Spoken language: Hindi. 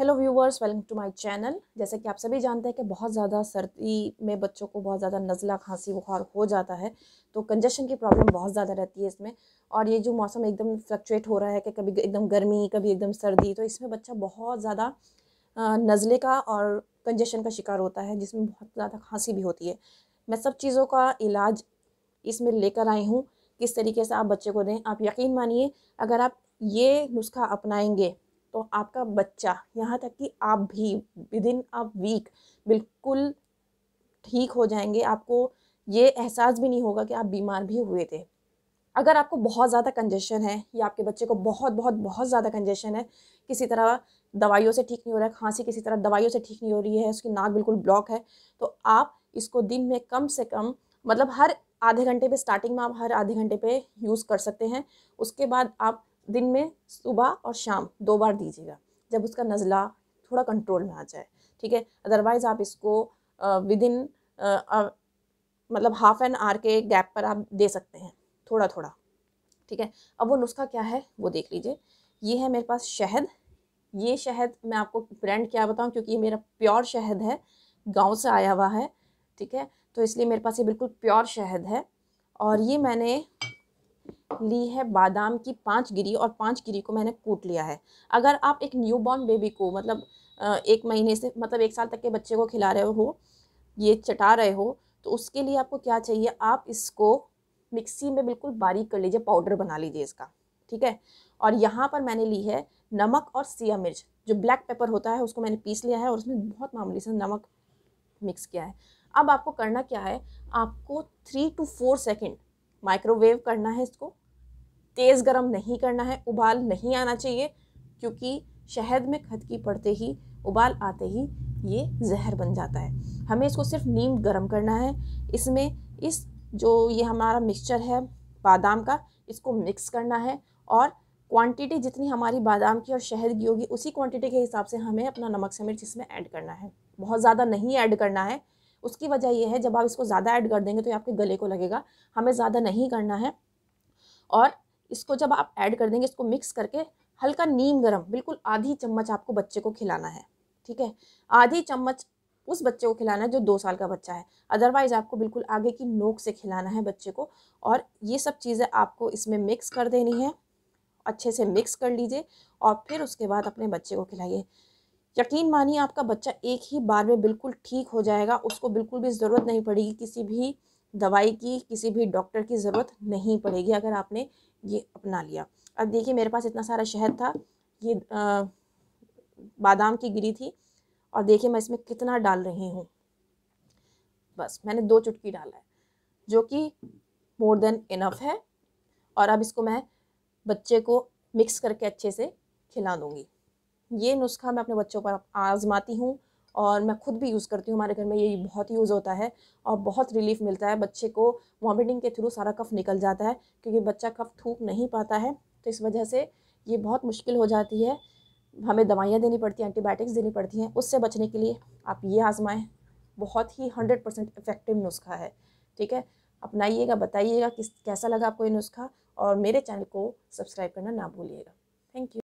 hello viewers welcome to my channel जैसे कि आप सभी जानते हैं कि बहुत ज़्यादा सर्दी में बच्चों को बहुत ज़्यादा नज़ला खांसी बुखार हो जाता है तो कंजेशन की प्रॉब्लम बहुत ज़्यादा रहती है इसमें और ये जो मौसम एकदम फ्लक्चुएट हो रहा है कि कभी एकदम गर्मी कभी एकदम सर्दी तो इसमें बच्चा बहुत ज़्यादा नज़ले का और कंजेशन का शिकार होता है जिसमें बहुत ज़्यादा खांसी भी होती है मैं सब चीज़ों का इलाज इसमें लेकर आई हूँ किस तरीके से आप बच्चे को दें आप यकीन मानिए अगर आप ये नुस्खा अपनाएंगे तो आपका बच्चा यहाँ तक कि आप भी विद इन अ वीक बिल्कुल ठीक हो जाएंगे आपको ये एहसास भी नहीं होगा कि आप बीमार भी हुए थे अगर आपको बहुत ज़्यादा कंजेशन है या आपके बच्चे को बहुत बहुत बहुत ज़्यादा कंजेशन है किसी तरह दवाइयों से ठीक नहीं हो रहा है खांसी किसी तरह दवाइयों से ठीक नहीं हो रही है उसकी नाक बिल्कुल ब्लॉक है तो आप इसको दिन में कम से कम मतलब हर आधे घंटे पे स्टार्टिंग में आप हर आधे घंटे पे यूज़ कर सकते हैं उसके बाद आप दिन में सुबह और शाम दो बार दीजिएगा जब उसका नज़ला थोड़ा कंट्रोल में आ जाए ठीक है अदरवाइज़ आप इसको विद इन मतलब हाफ एन आवर के गैप पर आप दे सकते हैं थोड़ा थोड़ा ठीक है अब वो नुस्खा क्या है वो देख लीजिए ये है मेरे पास शहद ये शहद मैं आपको ब्रांड क्या बताऊँ क्योंकि ये मेरा प्योर शहद है गाँव से आया हुआ है ठीक है तो इसलिए मेरे पास ये बिल्कुल प्योर शहद है और ये मैंने ली है बादाम की पाँच गिरी और पाँच गिरी को मैंने कूट लिया है अगर आप एक न्यू बॉर्न बेबी को मतलब एक महीने से मतलब एक साल तक के बच्चे को खिला रहे हो ये चटा रहे हो तो उसके लिए आपको क्या चाहिए आप इसको मिक्सी में बिल्कुल बारीक कर लीजिए पाउडर बना लीजिए इसका ठीक है और यहाँ पर मैंने ली है नमक और सिया मिर्च जो ब्लैक पेपर होता है उसको मैंने पीस लिया है और उसमें बहुत मामूली से नमक मिक्स किया है अब आपको करना क्या है आपको three two four second microwave करना है इसको तेज़ गरम नहीं करना है उबाल नहीं आना चाहिए क्योंकि शहद में खदकी पड़ते ही उबाल आते ही ये जहर बन जाता है हमें इसको सिर्फ नीम गर्म करना है इसमें इस जो ये हमारा मिक्सचर है बादाम का इसको मिक्स करना है और क्वांटिटी जितनी हमारी बादाम की और शहद की होगी उसी क्वांटिटी के हिसाब से हमें अपना नमक से मिर्च इसमें ऐड करना है बहुत ज़्यादा नहीं ऐड करना है उसकी वजह यह है जब आप इसको ज़्यादा ऐड कर देंगे तो ये आपके गले को लगेगा हमें ज़्यादा नहीं करना है और इसको जब आप ऐड कर देंगे इसको मिक्स करके हल्का नीम गरम बिल्कुल आधी चम्मच आपको बच्चे को खिलाना है ठीक है आधी चम्मच उस बच्चे को खिलाना है जो दो साल का बच्चा है अदरवाइज़ आपको बिल्कुल आगे की नोक से खिलाना है बच्चे को और ये सब चीज़ें आपको इसमें मिक्स कर देनी है अच्छे से मिक्स कर लीजिए और फिर उसके बाद अपने बच्चे को खिलाइए यकीन मानिए आपका बच्चा एक ही बार में बिल्कुल ठीक हो जाएगा उसको बिल्कुल भी ज़रूरत नहीं पड़ेगी किसी भी दवाई की किसी भी डॉक्टर की ज़रूरत नहीं पड़ेगी अगर आपने ये अपना लिया अब देखिए मेरे पास इतना सारा शहद था ये आ, बादाम की गिरी थी और देखिए मैं इसमें कितना डाल रही हूँ बस मैंने दो चुटकी डाला है जो कि मोर देन इनफ है और अब इसको मैं बच्चे को मिक्स करके अच्छे से खिला दूँगी ये नुस्खा मैं अपने बच्चों पर आजमाती हूँ और मैं खुद भी यूज़ करती हूँ हमारे घर में ये बहुत यूज़ होता है और बहुत रिलीफ मिलता है बच्चे को वॉमिटिंग के थ्रू सारा कफ निकल जाता है क्योंकि बच्चा कफ थूक नहीं पाता है तो इस वजह से ये बहुत मुश्किल हो जाती है हमें दवाइयाँ देनी पड़ती हैं एंटीबायोटिक्स देनी पड़ती हैं उससे बचने के लिए आप ये आजमाएँ बहुत ही हंड्रेड परसेंट इफ़ेक्टिव नुस्खा है ठीक है अपनाइएगा बताइएगा किस कैसा लगा आपको ये नुस्खा और मेरे चैनल को सब्सक्राइब करना ना भूलिएगा थैंक यू